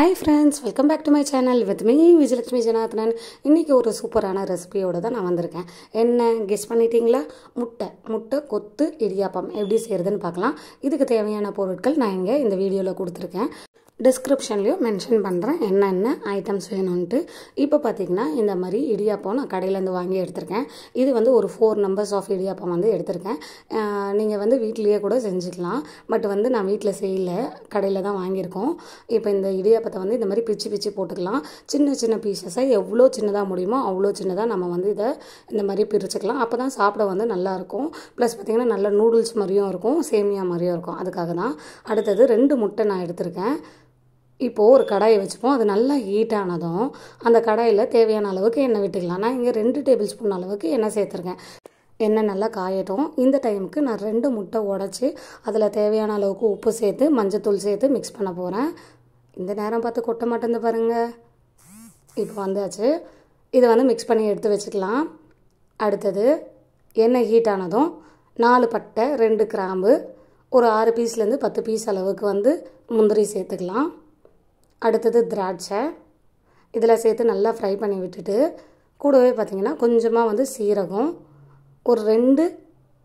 hi friends welcome back to my channel with me Vijayalakshmi Janardhanan இன்றைக்கி ஒரு சூப்பரான ரெசிபியோடு தான் நான் வந்திருக்கேன் என்ன கெஸ் பண்ணிட்டீங்களா முட்டை முட்டை கொத்து இடியாப்பம் எப்படி செய்கிறதுன்னு பார்க்கலாம் இதுக்கு தேவையான பொருட்கள் நான் இங்கே இந்த வீடியோவில் கொடுத்துருக்கேன் டிஸ்கிரிப்ஷன்லேயும் மென்ஷன் பண்ணுறேன் என்னென்ன ஐட்டம்ஸ் வேணும்ன்ட்டு இப்போ பார்த்தீங்கன்னா இந்த மாதிரி இடியாப்பம் நான் கடையிலேருந்து வாங்கி எடுத்திருக்கேன் இது வந்து ஒரு ஃபோர் நம்பர்ஸ் ஆஃப் இடியாப்பம் வந்து எடுத்திருக்கேன் நீங்கள் வந்து வீட்லேயே கூட செஞ்சுக்கலாம் பட் வந்து நான் வீட்டில் செய்யல கடையில் தான் வாங்கியிருக்கோம் இப்போ இந்த இடியாப்பத்தை வந்து இந்த மாதிரி பிச்சு பிச்சு போட்டுக்கலாம் சின்ன சின்ன பீசஸை எவ்வளோ சின்னதாக முடியுமோ அவ்வளோ சின்னதாக நம்ம வந்து இதை இந்த மாதிரி பிரிச்சுக்கலாம் அப்போ தான் சாப்பிட வந்து நல்லாயிருக்கும் ப்ளஸ் பார்த்திங்கன்னா நல்ல நூடுல்ஸ் மாதிரியும் இருக்கும் சேமியா மாதிரியும் இருக்கும் அதுக்காக தான் அடுத்தது ரெண்டு முட்டை நான் எடுத்திருக்கேன் இப்போது ஒரு கடாயை வச்சுப்போம் அது நல்லா ஹீட் ஆனதும் அந்த கடாயில் தேவையான அளவுக்கு எண்ணெய் விட்டுக்கலாம் நான் இங்கே ரெண்டு டேபிள் ஸ்பூன் அளவுக்கு எண்ணெய் சேர்த்துருக்கேன் எண்ணெய் நல்லா காயட்டும் இந்த டைமுக்கு நான் ரெண்டு முட்டை உடச்சி அதில் தேவையான அளவுக்கு உப்பு சேர்த்து மஞ்சத்தூள் சேர்த்து மிக்ஸ் பண்ண போகிறேன் இந்த நேரம் பார்த்து கொட்ட மாட்டேந்து பாருங்கள் இப்போ வந்தாச்சு இதை வந்து மிக்ஸ் பண்ணி எடுத்து வச்சுக்கலாம் அடுத்தது எண்ணெய் ஹீட் ஆனதும் நாலு பட்டை ரெண்டு கிராம்பு ஒரு ஆறு பீஸ்லேருந்து பத்து பீஸ் அளவுக்கு வந்து முந்திரி சேர்த்துக்கலாம் அடுத்தது திராட்சை இதில் சேர்த்து நல்லா ஃப்ரை பண்ணி விட்டுட்டு கூடவே பார்த்திங்கன்னா கொஞ்சமாக வந்து சீரகம் ஒரு ரெண்டு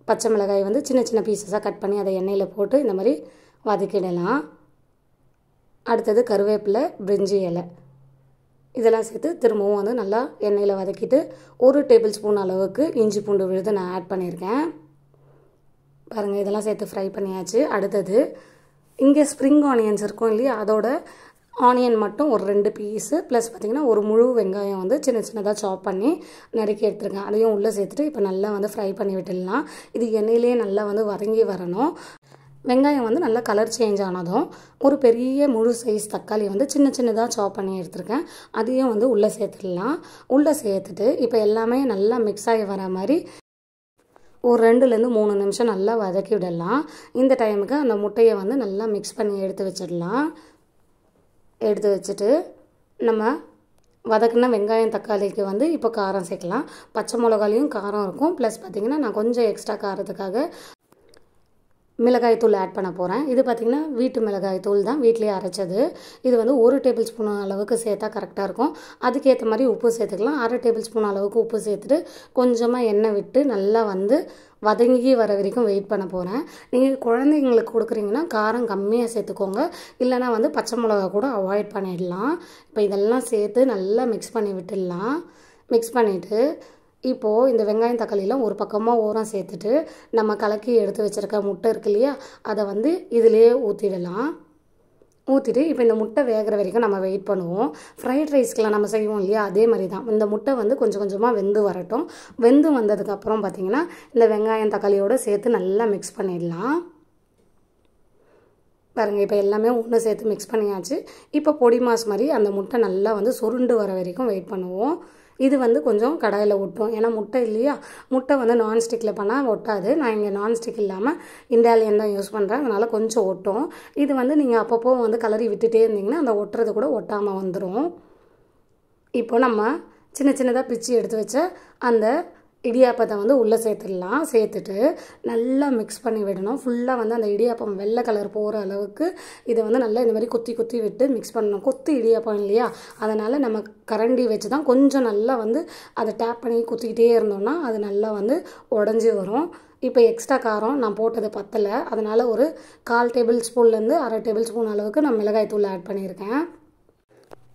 பச்சை மிளகாய் வந்து சின்ன சின்ன பீசஸாக கட் பண்ணி அதை எண்ணெயில் போட்டு இந்த மாதிரி வதக்கிடலாம் அடுத்தது கருவேப்பிலை பிரிஞ்சி இலை இதெல்லாம் சேர்த்து திரும்பவும் வந்து நல்லா எண்ணெயில் வதக்கிட்டு ஒரு டேபிள் ஸ்பூன் அளவுக்கு இஞ்சி பூண்டு விழுது நான் ஆட் பண்ணியிருக்கேன் பாருங்கள் இதெல்லாம் சேர்த்து ஃப்ரை பண்ணியாச்சு அடுத்தது இங்கே ஸ்ப்ரிங் ஆனியன்ஸ் இருக்கும் இல்லையா அதோட ஆனியன் மட்டும் ஒரு ரெண்டு பீஸு ப்ளஸ் பார்த்திங்கன்னா ஒரு முழு வெங்காயம் வந்து சின்ன சின்னதாக சாப் பண்ணி நறுக்கி எடுத்துருக்கேன் அதையும் உள்ளே சேர்த்துட்டு இப்போ நல்லா வந்து ஃப்ரை பண்ணி விட்டுடலாம் இது எண்ணெயிலேயே நல்லா வந்து வதங்கி வரணும் வெங்காயம் வந்து நல்லா கலர் சேஞ்ச் ஆனதும் ஒரு பெரிய முழு சைஸ் தக்காளி வந்து சின்ன சின்னதாக சாப் பண்ணி எடுத்துருக்கேன் அதையும் வந்து உள்ளே சேர்த்துடலாம் உள்ளே சேர்த்துட்டு இப்போ எல்லாமே நல்லா மிக்ஸ் ஆகி வர மாதிரி ஒரு ரெண்டுலேருந்து மூணு நிமிஷம் நல்லா வதக்கி விடலாம் இந்த டைமுக்கு அந்த முட்டையை வந்து நல்லா மிக்ஸ் பண்ணி எடுத்து வச்சிடலாம் எடுத்து வச்சுட்டு நம்ம வதக்குன வெங்காயம் தக்காளிக்கு வந்து இப்போ காரம் சேர்க்கலாம் பச்சை மிளகாலையும் காரம் இருக்கும் ப்ளஸ் பார்த்திங்கன்னா நான் கொஞ்சம் எக்ஸ்ட்ரா காரத்துக்காக மிளகாய் தூள் ஆட் பண்ண போகிறேன் இது பார்த்திங்கன்னா வீட்டு மிளகாய் தூள் தான் வீட்டிலே அரைச்சது இது வந்து ஒரு டேபிள் ஸ்பூன் அளவுக்கு சேர்த்தா கரெக்டாக இருக்கும் அதுக்கேற்ற மாதிரி உப்பு சேர்த்துக்கலாம் அரை டேபிள் ஸ்பூன் அளவுக்கு உப்பு சேர்த்துட்டு கொஞ்சமாக எண்ணெய் விட்டு நல்லா வந்து வதங்கி வர வரைக்கும் வெயிட் பண்ண போகிறேன் நீங்கள் குழந்தைங்களுக்கு கொடுக்குறீங்கன்னா காரம் கம்மியாக சேர்த்துக்கோங்க இல்லைனா வந்து பச்சை மிளகா கூட அவாய்ட் பண்ணிடலாம் இப்போ இதெல்லாம் சேர்த்து நல்லா மிக்ஸ் பண்ணி விட்டுடலாம் மிக்ஸ் பண்ணிவிட்டு இப்போது இந்த வெங்காயம் தக்காளியெலாம் ஒரு பக்கமாக ஓரம் சேர்த்துட்டு நம்ம கலக்கி எடுத்து வச்சுருக்க முட்டை இருக்கு இல்லையா அதை வந்து இதிலேயே ஊற்றிடலாம் ஊற்றிட்டு இப்போ இந்த முட்டை வேகிற வரைக்கும் நம்ம வெயிட் பண்ணுவோம் ஃப்ரைட் ரைஸ்க்கெலாம் நம்ம செய்வோம் இல்லையா அதே மாதிரி தான் இந்த முட்டை வந்து கொஞ்சம் கொஞ்சமாக வெந்து வரட்டும் வெந்து வந்ததுக்கப்புறம் பார்த்திங்கன்னா இந்த வெங்காயம் தக்காளியோடு சேர்த்து நல்லா மிக்ஸ் பண்ணிடலாம் பாருங்கள் இப்போ எல்லாமே ஒன்று சேர்த்து மிக்ஸ் பண்ணியாச்சு இப்போ பொடி மாஸ் மாதிரி அந்த முட்டை நல்லா வந்து சுருண்டு வர வரைக்கும் வெயிட் பண்ணுவோம் இது வந்து கொஞ்சம் கடாயில் ஒட்டும் ஏன்னா முட்டை இல்லையா முட்டை வந்து நான்ஸ்டிக்கில் பண்ணால் ஒட்டாது நான் இங்கே நான்ஸ்டிக் இல்லாமல் இண்டாலியன் தான் யூஸ் பண்ணுறேன் அதனால் கொஞ்சம் ஒட்டும் இது வந்து நீங்கள் அப்பப்போ வந்து கலரி விட்டுட்டே இருந்தீங்கன்னா அந்த ஒட்டுறது கூட ஒட்டாமல் வந்துடும் இப்போ நம்ம சின்ன சின்னதாக பிச்சு எடுத்து வச்ச அந்த இடியாப்பத்தை வந்து உள்ளே சேர்த்துடலாம் சேர்த்துட்டு நல்லா மிக்ஸ் பண்ணி விடணும் ஃபுல்லாக வந்து அந்த இடியாப்பம் வெள்ளை கலர் போகிற அளவுக்கு இதை வந்து நல்லா இந்த மாதிரி கொத்தி கொத்தி விட்டு மிக்ஸ் பண்ணணும் கொத்து இடியாப்பம் இல்லையா அதனால் நம்ம கரண்டி வச்சு தான் கொஞ்சம் நல்லா வந்து அதை டேப் பண்ணி கொத்திக்கிட்டே இருந்தோம்னா அது நல்லா வந்து உடஞ்சி வரும் இப்போ எக்ஸ்ட்ரா காரம் நான் போட்டது பத்தலை அதனால் ஒரு கால் டேபிள் ஸ்பூன்லேருந்து அரை டேபிள் ஸ்பூன் அளவுக்கு நான் மிளகாய் தூள் ஆட் பண்ணியிருக்கேன்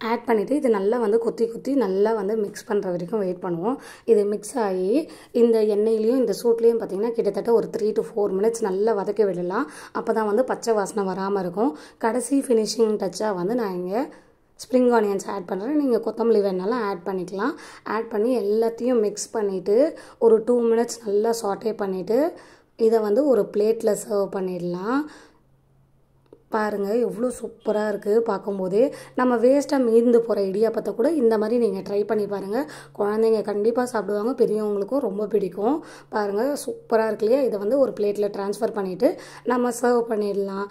ஆட் பண்ணிவிட்டு இது நல்லா வந்து கொத்தி கொத்தி நல்லா வந்து மிக்ஸ் பண்ணுற வரைக்கும் வெயிட் பண்ணுவோம் இது மிக்ஸ் ஆகி இந்த எண்ணெயிலையும் இந்த சூட்லேயும் பார்த்திங்கன்னா கிட்டத்தட்ட ஒரு த்ரீ டு ஃபோர் மினிட்ஸ் நல்லா வதக்க விடலாம் அப்போ தான் வந்து பச்சை வாசனை வராமல் இருக்கும் கடைசி ஃபினிஷிங் டச்சாக வந்து நான் இங்கே ஸ்ப்ரிங் ஆனியன்ஸ் ஆட் பண்ணுறேன் நீங்கள் கொத்தமல்லி வேணாலும் ஆட் பண்ணிக்கலாம் ஆட் பண்ணி எல்லாத்தையும் மிக்ஸ் பண்ணிவிட்டு ஒரு டூ மினிட்ஸ் நல்லா சாட்டே பண்ணிவிட்டு இதை வந்து ஒரு பிளேட்டில் சர்வ் பண்ணிடலாம் பாருங்கள் எவ்வளோ சூப்பராக இருக்குது பார்க்கும்போதே நம்ம வேஸ்ட்டாக மீந்து போகிற இடியாப்பத்தை கூட இந்த மாதிரி நீங்கள் ட்ரை பண்ணி பாருங்கள் குழந்தைங்க கண்டிப்பாக சாப்பிடுவாங்க பெரியவங்களுக்கும் ரொம்ப பிடிக்கும் பாருங்கள் சூப்பராக இருக்கு இல்லையா இதை வந்து ஒரு பிளேட்டில் ட்ரான்ஸ்ஃபர் பண்ணிவிட்டு நம்ம சர்வ் பண்ணிடலாம்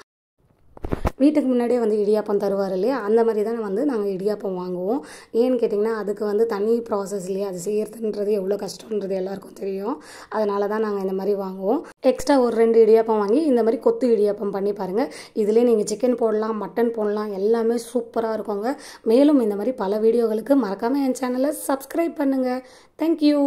வீட்டுக்கு முன்னாடியே வந்து இடியாப்பம் தருவார் இல்லையா அந்த மாதிரி தான் வந்து நாங்கள் இடியாப்பம் வாங்குவோம் ஏன்னு கேட்டிங்கன்னா அதுக்கு வந்து தனி ப்ராசஸ் இல்லையா அது செய்கிறதுன்றது எவ்வளோ கஷ்டன்றது எல்லாருக்கும் தெரியும் அதனால தான் நாங்கள் இந்த மாதிரி வாங்குவோம் எக்ஸ்ட்ரா ஒரு ரெண்டு இடியாப்பம் வாங்கி இந்த மாதிரி கொத்து இடியாப்பம் பண்ணி பாருங்கள் இதிலே நீங்கள் சிக்கன் போடலாம் மட்டன் போடலாம் எல்லாமே சூப்பராக இருக்குங்க மேலும் இந்த மாதிரி பல வீடியோகளுக்கு மறக்காமல் என் சேனலை சப்ஸ்கிரைப் பண்ணுங்கள் தேங்க்யூ